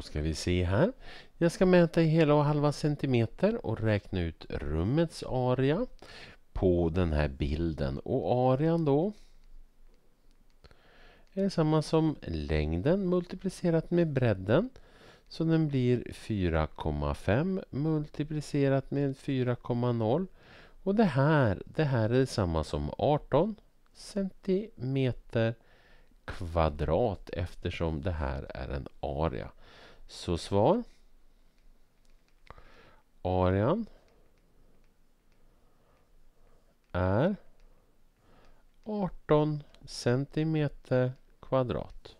Då ska vi se här. Jag ska mäta i hela och halva centimeter och räkna ut rummets area på den här bilden. Och arean då är samma som längden multiplicerat med bredden. Så den blir 4,5 multiplicerat med 4,0. Och det här, det här är samma som 18 centimeter kvadrat eftersom det här är en area. Så svar. Arean är 18 centimeter kvadrat.